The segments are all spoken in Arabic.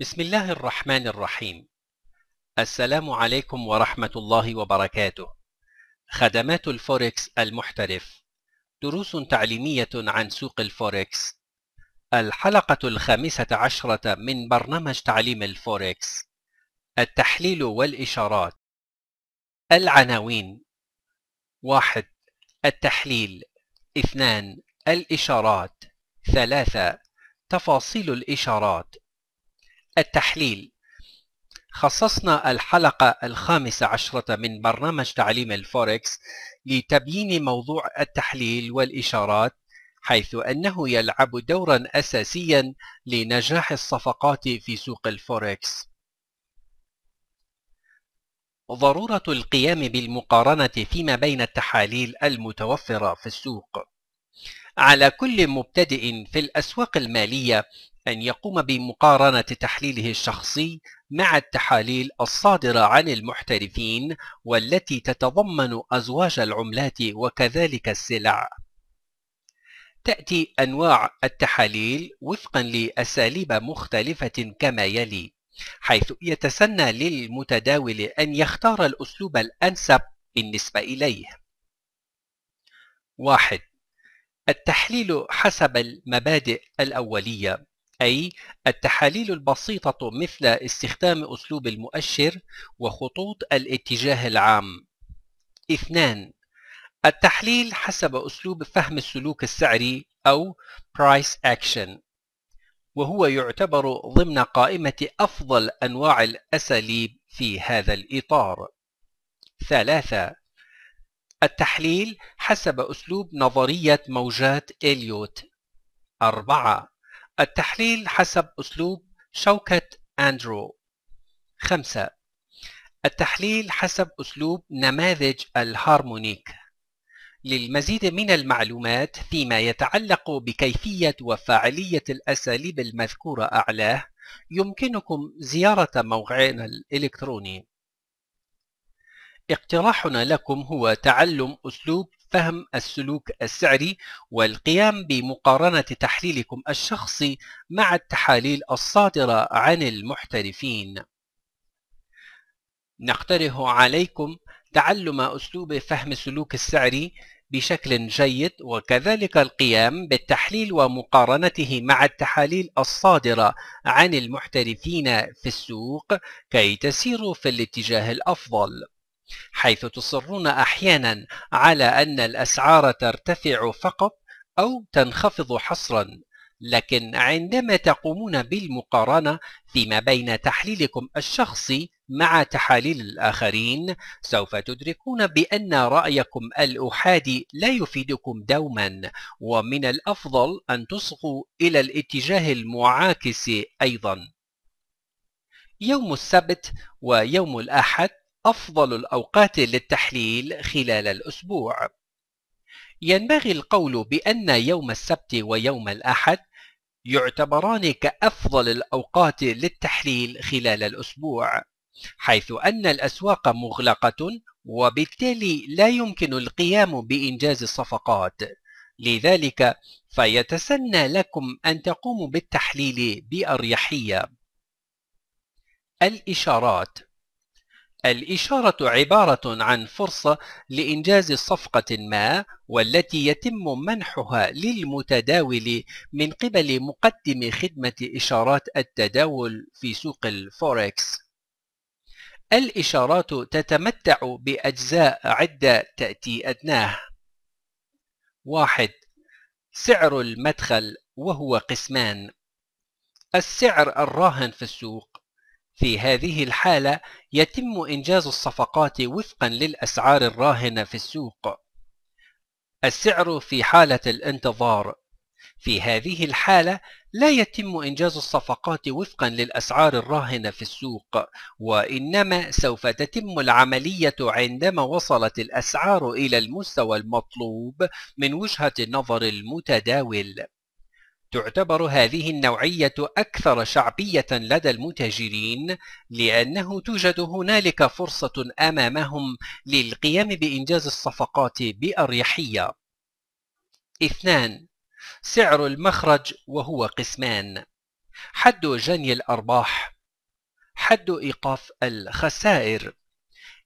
بسم الله الرحمن الرحيم السلام عليكم ورحمة الله وبركاته خدمات الفوركس المحترف دروس تعليمية عن سوق الفوركس الحلقة الخامسة عشرة من برنامج تعليم الفوركس التحليل والإشارات العناوين واحد التحليل اثنان الإشارات ثلاثة تفاصيل الإشارات التحليل خصصنا الحلقة الخامسة عشرة من برنامج تعليم الفوركس لتبيين موضوع التحليل والإشارات حيث أنه يلعب دورا أساسيا لنجاح الصفقات في سوق الفوركس ضرورة القيام بالمقارنة فيما بين التحاليل المتوفرة في السوق على كل مبتدئ في الأسواق المالية أن يقوم بمقارنة تحليله الشخصي مع التحاليل الصادرة عن المحترفين والتي تتضمن أزواج العملات وكذلك السلع تأتي أنواع التحاليل وفقا لأساليب مختلفة كما يلي حيث يتسنى للمتداول أن يختار الأسلوب الأنسب بالنسبة إليه واحد التحليل حسب المبادئ الأولية أي التحاليل البسيطة مثل استخدام أسلوب المؤشر وخطوط الاتجاه العام. اثنان التحليل حسب أسلوب فهم السلوك السعري أو Price Action وهو يعتبر ضمن قائمة أفضل أنواع الأساليب في هذا الإطار. ثلاثة التحليل حسب أسلوب نظرية موجات إليوت. أربعة التحليل حسب أسلوب شوكة أندرو خمسة التحليل حسب أسلوب نماذج الهارمونيك للمزيد من المعلومات فيما يتعلق بكيفية وفاعلية الأساليب المذكورة أعلاه يمكنكم زيارة موقعنا الإلكتروني اقتراحنا لكم هو تعلم أسلوب فهم السلوك السعري والقيام بمقارنة تحليلكم الشخصي مع التحاليل الصادرة عن المحترفين نقترح عليكم تعلم أسلوب فهم السلوك السعري بشكل جيد وكذلك القيام بالتحليل ومقارنته مع التحاليل الصادرة عن المحترفين في السوق كي تسيروا في الاتجاه الأفضل حيث تصرون أحيانا على أن الأسعار ترتفع فقط أو تنخفض حصرا لكن عندما تقومون بالمقارنة فيما بين تحليلكم الشخصي مع تحاليل الآخرين سوف تدركون بأن رأيكم الأحادي لا يفيدكم دوما ومن الأفضل أن تصغوا إلى الاتجاه المعاكس أيضا يوم السبت ويوم الأحد أفضل الأوقات للتحليل خلال الأسبوع ينبغي القول بأن يوم السبت ويوم الأحد يعتبران كأفضل الأوقات للتحليل خلال الأسبوع حيث أن الأسواق مغلقة وبالتالي لا يمكن القيام بإنجاز الصفقات لذلك فيتسنى لكم أن تقوموا بالتحليل بأريحية الإشارات الإشارة عبارة عن فرصة لإنجاز صفقة ما والتي يتم منحها للمتداول من قبل مقدم خدمة إشارات التداول في سوق الفوركس. الإشارات تتمتع بأجزاء عدة تأتي أدناه. واحد سعر المدخل وهو قسمان السعر الراهن في السوق في هذه الحالة يتم إنجاز الصفقات وفقا للأسعار الراهنة في السوق السعر في حالة الانتظار في هذه الحالة لا يتم إنجاز الصفقات وفقا للأسعار الراهنة في السوق وإنما سوف تتم العملية عندما وصلت الأسعار إلى المستوى المطلوب من وجهة نظر المتداول تعتبر هذه النوعية أكثر شعبية لدى المتاجرين لأنه توجد هنالك فرصة أمامهم للقيام بإنجاز الصفقات بأريحية. 2. سعر المخرج وهو قسمان حد جني الأرباح حد إيقاف الخسائر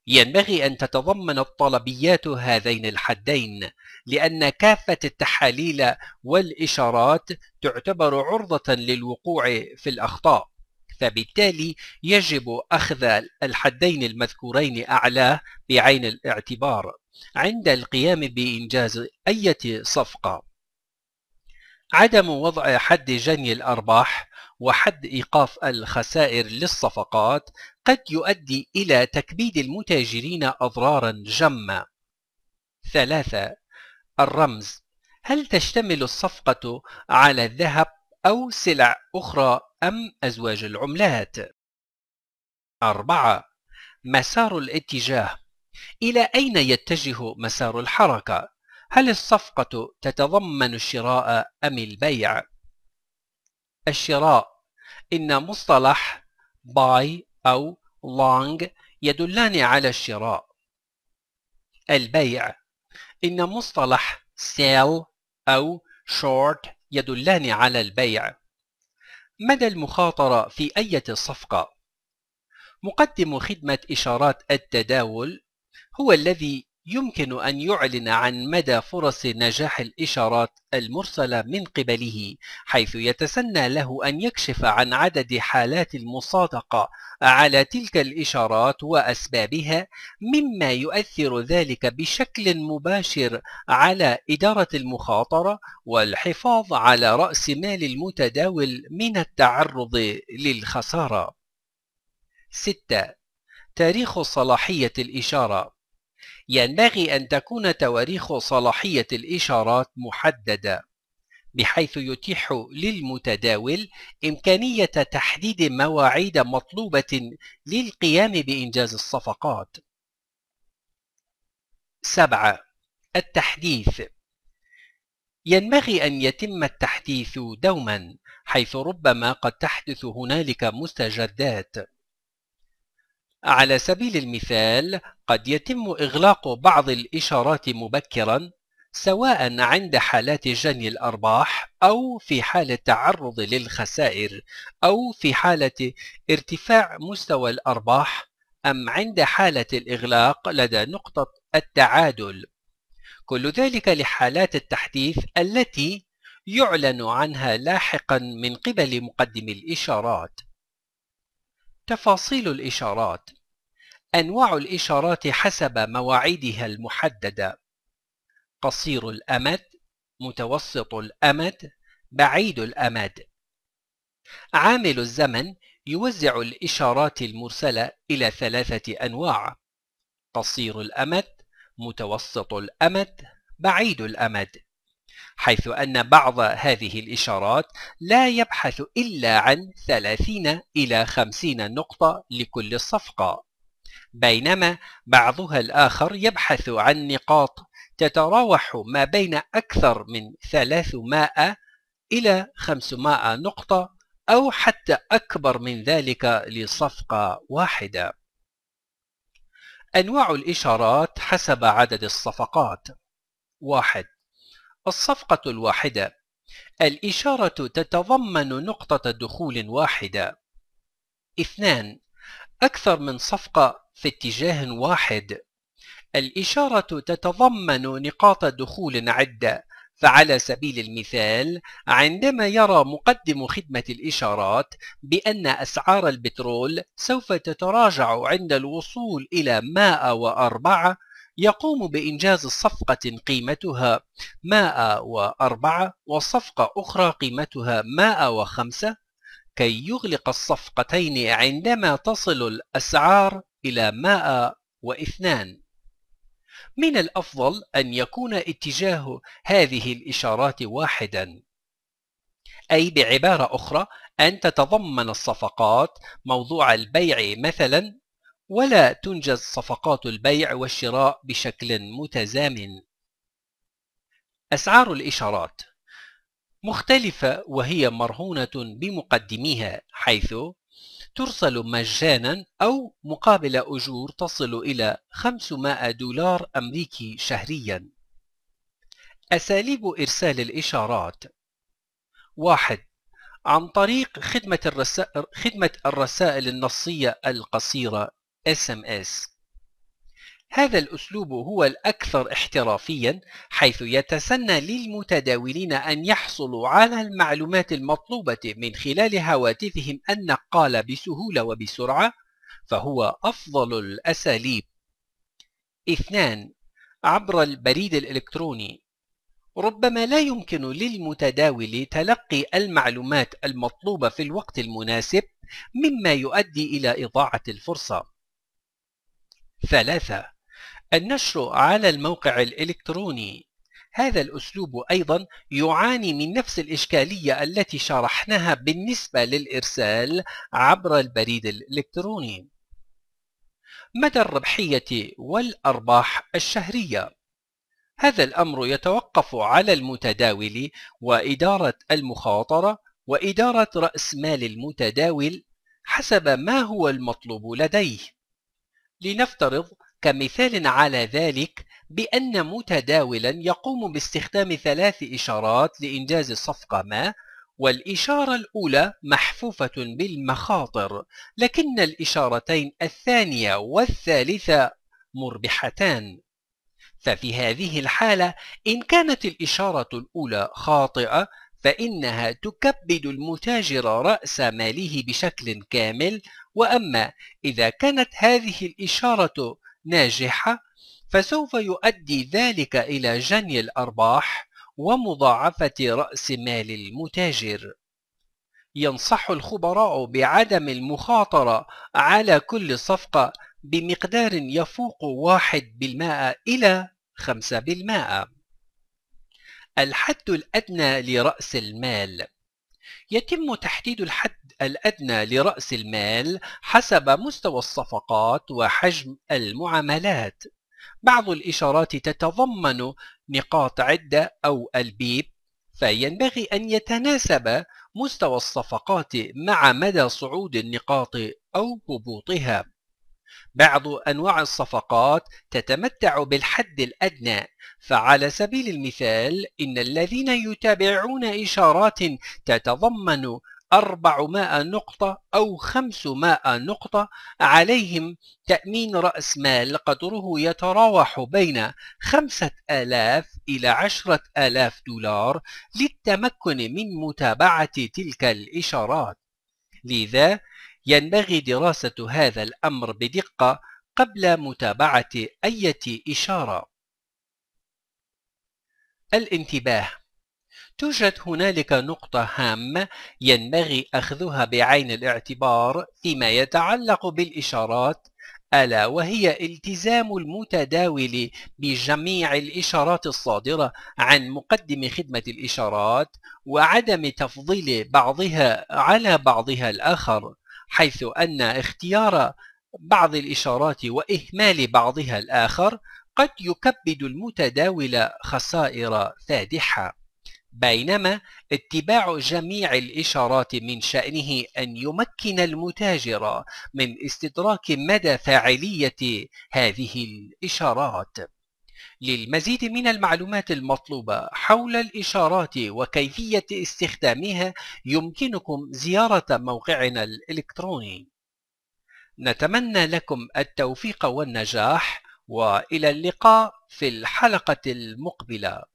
ينبغي أن تتضمن الطلبيات هذين الحدين لأن كافة التحاليل والإشارات تعتبر عرضة للوقوع في الأخطاء فبالتالي يجب أخذ الحدين المذكورين أعلاه بعين الاعتبار عند القيام بإنجاز أي صفقة عدم وضع حد جني الأرباح وحد إيقاف الخسائر للصفقات قد يؤدي إلى تكبيد المتاجرين أضرارا جمة ثلاثة الرمز هل تشتمل الصفقة على الذهب أو سلع أخرى أم أزواج العملات؟ 4. مسار الاتجاه إلى أين يتجه مسار الحركة؟ هل الصفقة تتضمن الشراء أم البيع؟ الشراء إن مصطلح buy أو long يدلان على الشراء البيع إن مصطلح sell أو short يدلان على البيع مدى المخاطرة في أية صفقة مقدم خدمة إشارات التداول هو الذي يمكن أن يعلن عن مدى فرص نجاح الإشارات المرسلة من قبله حيث يتسنى له أن يكشف عن عدد حالات المصادقة على تلك الإشارات وأسبابها مما يؤثر ذلك بشكل مباشر على إدارة المخاطرة والحفاظ على رأس مال المتداول من التعرض للخسارة 6. تاريخ صلاحية الإشارة ينبغي أن تكون تواريخ صلاحية الإشارات محددة بحيث يتيح للمتداول إمكانية تحديد مواعيد مطلوبة للقيام بإنجاز الصفقات. 7. التحديث ينبغي أن يتم التحديث دوما حيث ربما قد تحدث هنالك مستجدات على سبيل المثال قد يتم إغلاق بعض الإشارات مبكرا سواء عند حالات جني الأرباح أو في حال التعرض للخسائر أو في حالة ارتفاع مستوى الأرباح أم عند حالة الإغلاق لدى نقطة التعادل كل ذلك لحالات التحديث التي يعلن عنها لاحقا من قبل مقدم الإشارات تفاصيل الإشارات أنواع الإشارات حسب مواعيدها المحددة قصير الأمد متوسط الأمد بعيد الأمد عامل الزمن يوزع الإشارات المرسلة إلى ثلاثة أنواع قصير الأمد متوسط الأمد بعيد الأمد حيث أن بعض هذه الإشارات لا يبحث إلا عن 30 إلى 50 نقطة لكل صفقة بينما بعضها الآخر يبحث عن نقاط تتراوح ما بين أكثر من 300 إلى 500 نقطة أو حتى أكبر من ذلك لصفقة واحدة أنواع الإشارات حسب عدد الصفقات واحد الصفقة الواحدة الإشارة تتضمن نقطة دخول واحدة اثنان أكثر من صفقة في اتجاه واحد الإشارة تتضمن نقاط دخول عدة فعلى سبيل المثال عندما يرى مقدم خدمة الإشارات بأن أسعار البترول سوف تتراجع عند الوصول إلى 104 يقوم بإنجاز صفقة قيمتها 104 وصفقة أخرى قيمتها 105 كي يغلق الصفقتين عندما تصل الأسعار إلى 102 من الأفضل أن يكون اتجاه هذه الإشارات واحدا أي بعبارة أخرى أن تتضمن الصفقات موضوع البيع مثلا ولا تنجز صفقات البيع والشراء بشكل متزامن أسعار الإشارات مختلفة وهي مرهونة بمقدميها حيث ترسل مجانا أو مقابل أجور تصل إلى 500 دولار أمريكي شهريا أساليب إرسال الإشارات واحد عن طريق خدمة, الرسائل, خدمة الرسائل النصية القصيرة SMS هذا الأسلوب هو الأكثر احترافيا حيث يتسنى للمتداولين أن يحصلوا على المعلومات المطلوبة من خلال هواتفهم النقالة بسهولة وبسرعة فهو أفضل الأساليب اثنان عبر البريد الإلكتروني ربما لا يمكن للمتداول تلقي المعلومات المطلوبة في الوقت المناسب مما يؤدي إلى إضاعة الفرصة ثلاثة النشر على الموقع الإلكتروني هذا الأسلوب أيضا يعاني من نفس الإشكالية التي شرحناها بالنسبة للإرسال عبر البريد الإلكتروني مدى الربحية والأرباح الشهرية هذا الأمر يتوقف على المتداول وإدارة المخاطرة وإدارة رأس مال المتداول حسب ما هو المطلوب لديه لنفترض كمثال على ذلك بأن متداولا يقوم باستخدام ثلاث إشارات لإنجاز صفقة ما والإشارة الأولى محفوفة بالمخاطر لكن الإشارتين الثانية والثالثة مربحتان ففي هذه الحالة إن كانت الإشارة الأولى خاطئة فإنها تكبد المتاجر رأس ماله بشكل كامل وأما إذا كانت هذه الإشارة ناجحة فسوف يؤدي ذلك إلى جني الأرباح ومضاعفة رأس مال المتاجر ينصح الخبراء بعدم المخاطرة على كل صفقة بمقدار يفوق واحد بالمائة إلى خمسة بالمائة الحد الأدنى لرأس المال يتم تحديد الحد الأدنى لرأس المال حسب مستوى الصفقات وحجم المعاملات بعض الإشارات تتضمن نقاط عدة أو البيب فينبغي أن يتناسب مستوى الصفقات مع مدى صعود النقاط أو هبوطها بعض أنواع الصفقات تتمتع بالحد الأدنى فعلى سبيل المثال إن الذين يتابعون إشارات تتضمن 400 نقطة أو 500 نقطة عليهم تأمين رأس مال قدره يتراوح بين 5000 إلى 10000 دولار للتمكن من متابعة تلك الإشارات لذا ينبغي دراسة هذا الأمر بدقة قبل متابعة أي إشارة. الانتباه توجد هنالك نقطة هامة ينبغي أخذها بعين الاعتبار فيما يتعلق بالإشارات ألا وهي التزام المتداول بجميع الإشارات الصادرة عن مقدم خدمة الإشارات وعدم تفضيل بعضها على بعضها الآخر حيث أن اختيار بعض الإشارات وإهمال بعضها الآخر قد يكبد المتداول خسائر فادحة بينما اتباع جميع الإشارات من شأنه أن يمكن المتاجر من استدراك مدى فاعلية هذه الإشارات للمزيد من المعلومات المطلوبة حول الإشارات وكيفية استخدامها يمكنكم زيارة موقعنا الإلكتروني نتمنى لكم التوفيق والنجاح وإلى اللقاء في الحلقة المقبلة